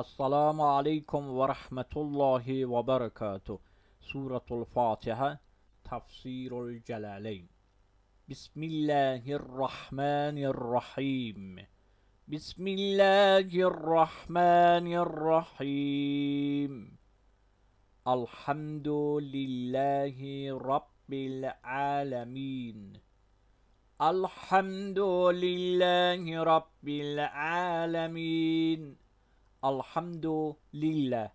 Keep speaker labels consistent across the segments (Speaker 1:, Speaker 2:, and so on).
Speaker 1: السلام عليكم ورحمة الله وبركاته سورة الفاتحة تفسير الجلالين بسم الله الرحمن الرحيم بسم الله الرحمن الرحيم الحمد لله رب العالمين الحمد لله رب العالمين الحمد لله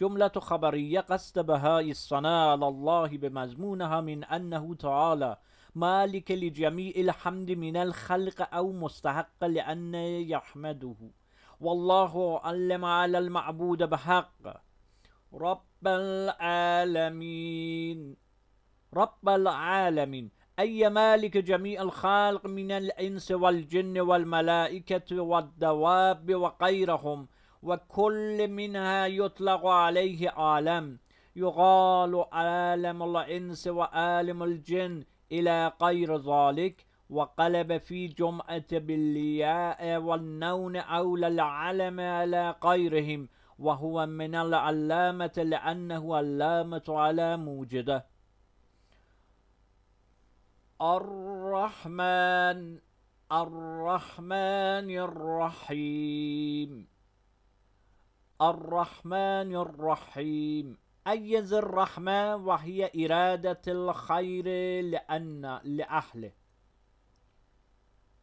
Speaker 1: جملة خبرية قصد بهاء الصناعة على الله بمزمونها من أنه تعالى مالك لجميع الحمد من الخلق أو مستحق لأن يحمده والله علم على المعبود بحق رب العالمين رب العالمين أي مالك جميع الخلق من الإنس والجن والملائكة والدواب وغيرهم وكل منها يطلق عليه عالم يقال عالم الإنس وعالم الجن إلى غير ذلك وقلب في جمعة بالياء والنون أولى العلم على غيرهم وهو من العلامة لأنه علامة على موجده الرحمن الرحمن الرحيم الرحمن الرحيم أيز الرحمن وهي إرادة الخير لأن لأهله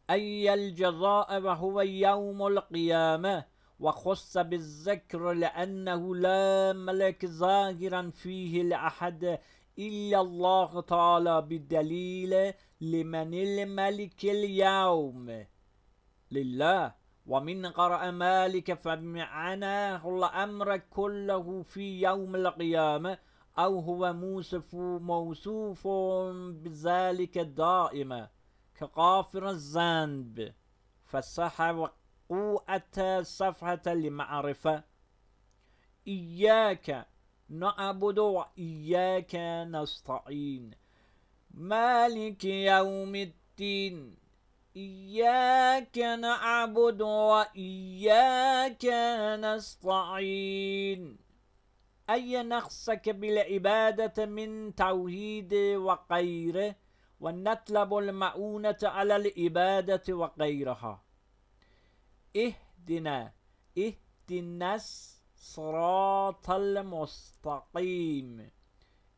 Speaker 1: أي الجزاء وهو يوم القيامة وخص بالذكر لأنه لا ملك ظاهرا فيه لأحد إلا الله تعالى بدليل لمن الملك اليوم لله ومن قرأ مالك فمعناه الأمر كله في يوم القيامة أو هو موصف موصوف بذلك دائما كغافر الذنب فصح قوة صفحة لمعرفة إياك نعبد وإياك نستعين مالك يوم الدين إياك نعبد وإياك نستعين أي نخصك بالعبادة من توحيد وغيره ونطلب المؤونة على العبادة وغيرها اهدنا اهدنا الصراط المستقيم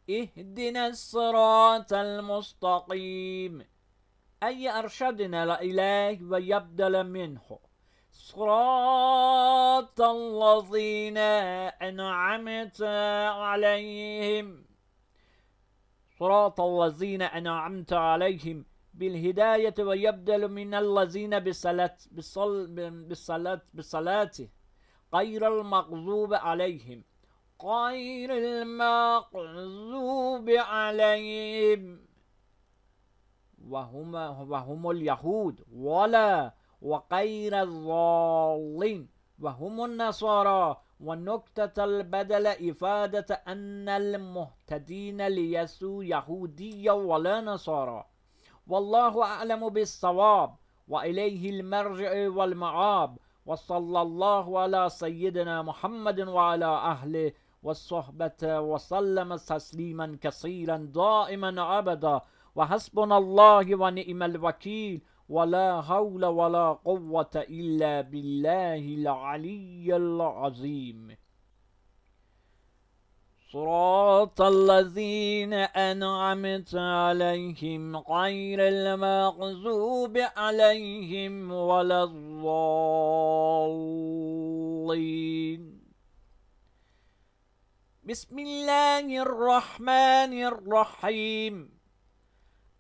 Speaker 1: اهدنا الصراط المستقيم أن يرشدنا إليه ويبدل منه صراط الذين أنعمت عليهم صراط الذين أنعمت عليهم بالهداية ويبدل من الذين بالصلاة بالصل بالصلاة بالصلاة غير المغضوب عليهم غير المغضوب عليهم وهما وهم اليهود ولا وقير الضالين وهم النصارى ونكتة البدل إفادة أن المهتدين ليسوا يهودية ولا نصارى والله أعلم بالصواب وإليه المرجع والمعاب وصلى الله على سيدنا محمد وعلى أهله والصحبة وسلم تسليما كثيرا دائما أبدا وحسبنا الله ونعم الوكيل ولا حول ولا قوة إلا بالله العلي العظيم صراط الذين أنعمت عليهم غير المغزوب عليهم ولا الضالين بسم الله الرحمن الرحيم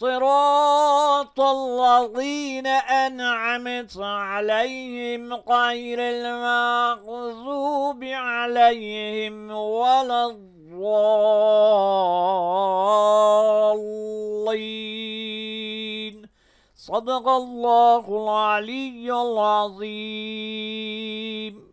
Speaker 1: صراط الذين أنعمت عليهم غير المغضوب عليهم ولا الضالين صدق الله العلي العظيم